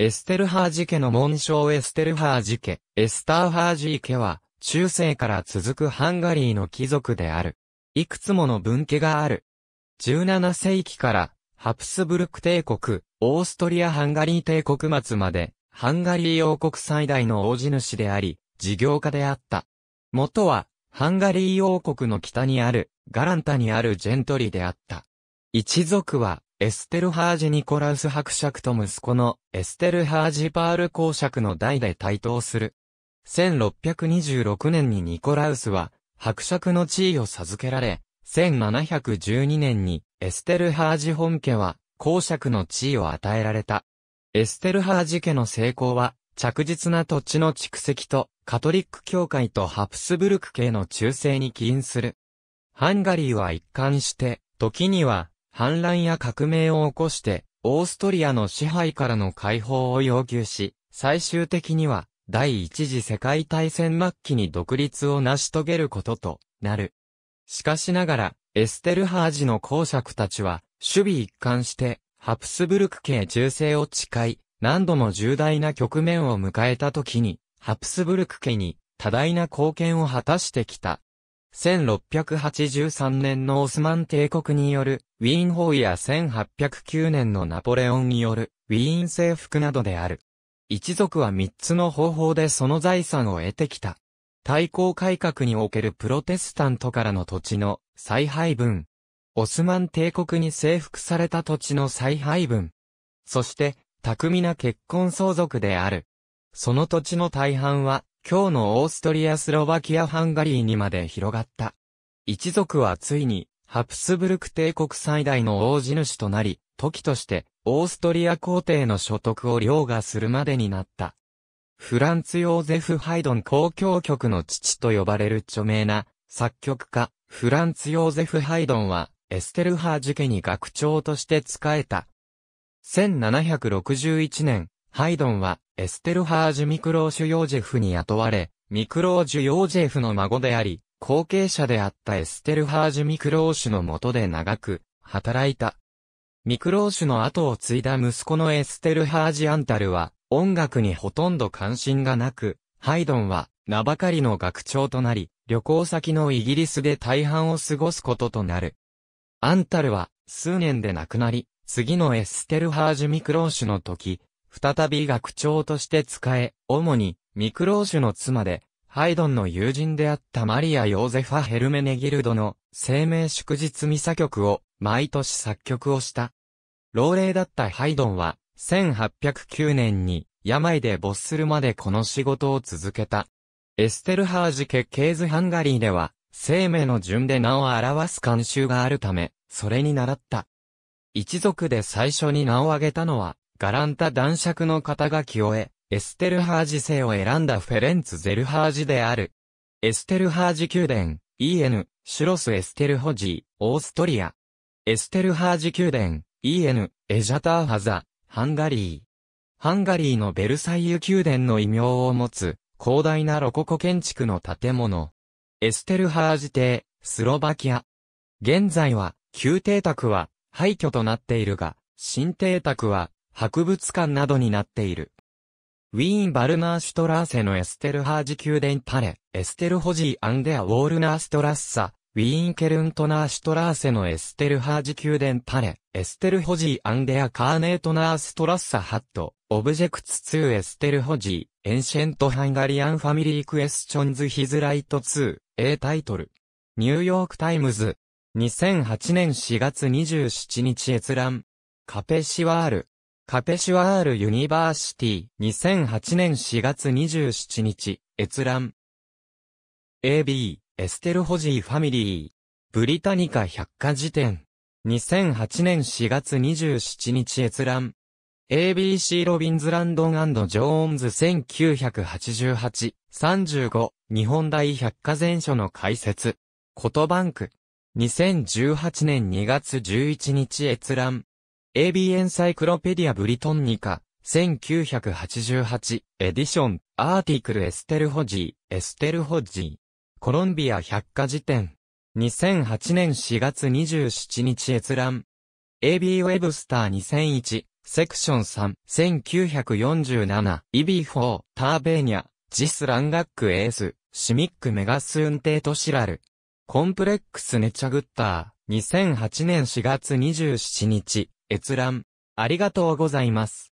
エステルハージ家の紋章エステルハージ家、エスターハージー家は、中世から続くハンガリーの貴族である。いくつもの分家がある。17世紀から、ハプスブルク帝国、オーストリア・ハンガリー帝国末まで、ハンガリー王国最大の王子主であり、事業家であった。元は、ハンガリー王国の北にある、ガランタにあるジェントリーであった。一族は、エステルハージ・ニコラウス伯爵と息子のエステルハージ・パール公爵の代で台頭する。1626年にニコラウスは伯爵の地位を授けられ、1712年にエステルハージ本家は公爵の地位を与えられた。エステルハージ家の成功は着実な土地の蓄積とカトリック教会とハプスブルク系の忠誠に起因する。ハンガリーは一貫して、時には反乱や革命を起こして、オーストリアの支配からの解放を要求し、最終的には、第一次世界大戦末期に独立を成し遂げることとなる。しかしながら、エステルハージの公爵たちは、守備一貫して、ハプスブルク系忠誠を誓い、何度も重大な局面を迎えた時に、ハプスブルク家に多大な貢献を果たしてきた。1683年のオスマン帝国によるウィーン法や1809年のナポレオンによるウィーン征服などである。一族は三つの方法でその財産を得てきた。対抗改革におけるプロテスタントからの土地の再配分。オスマン帝国に征服された土地の再配分。そして、巧みな結婚相続である。その土地の大半は今日のオーストリアスロバキア・ハンガリーにまで広がった。一族はついに、ハプスブルク帝国最大の大地主となり、時として、オーストリア皇帝の所得を凌駕するまでになった。フランツ・ヨーゼフ・ハイドン公共曲の父と呼ばれる著名な作曲家、フランツ・ヨーゼフ・ハイドンは、エステルハージ家に学長として仕えた。1761年、ハイドンは、エステルハージュ・ミクローシュ・ヨージェフに雇われ、ミクロージュ・ヨージェフの孫であり、後継者であったエステルハージュ・ミクローシュの下で長く働いた。ミクローシュの後を継いだ息子のエステルハージ・アンタルは、音楽にほとんど関心がなく、ハイドンは名ばかりの学長となり、旅行先のイギリスで大半を過ごすこととなる。アンタルは数年で亡くなり、次のエステルハージュ・ミクローシュの時、再び学長として使え、主に、ミクローシュの妻で、ハイドンの友人であったマリア・ヨーゼファ・ヘルメネギルドの生命祝日ミサ曲を毎年作曲をした。老齢だったハイドンは1809年に病で没するまでこの仕事を続けた。エステルハージ家ケーズ・ハンガリーでは生命の順で名を表す慣習があるため、それに習った。一族で最初に名を挙げたのはガランタ男爵の肩書きを得、エステルハージ制を選んだフェレンツ・ゼルハージである。エステルハージ宮殿、EN、シュロス・エステルホジー、オーストリア。エステルハージ宮殿、EN、エジャターハザ、ハンガリー。ハンガリーのベルサイユ宮殿の異名を持つ、広大なロココ建築の建物。エステルハージ邸、スロバキア。現在は、旧邸宅は、廃墟となっているが、新邸宅は、博物館などになっている。ウィーン・バルナーシュトラーセのエステルハージ宮殿パレ、エステルホジー・アンデア・ウォールナーストラッサ、ウィーン・ケルントナーシュトラーセのエステルハージ宮殿パレ、エステルホジー・アンデア・カーネートナーストラッサ・ハット、オブジェクツ2エステルホジー、エンシェント・ハンガリアン・ファミリー・クエスチョンズ・ヒズ・ライト2、A タイトル。ニューヨーク・タイムズ、2008年4月27日閲覧。カペシワール。カペシュアールユニバーシティ、2008年4月27日、閲覧。AB、エステルホジーファミリー、ブリタニカ百科事典、2008年4月27日閲覧。ABC ロビンズランドンジョーンズ1988、35、日本大百科全書の解説。コトバンク。2018年2月11日閲覧。AB エンサイクロペディアブリトンニカ、1988、エディション、アーティクルエステルホジー、エステルホジー、コロンビア百科事典、2008年4月27日閲覧、AB ウェブスター2001、セクション3、1947、イビー4、ターベーニャ、ジスランガックエース、シミックメガス運転トシラル、コンプレックスネチャグッター、2008年4月27日、閲覧、ありがとうございます。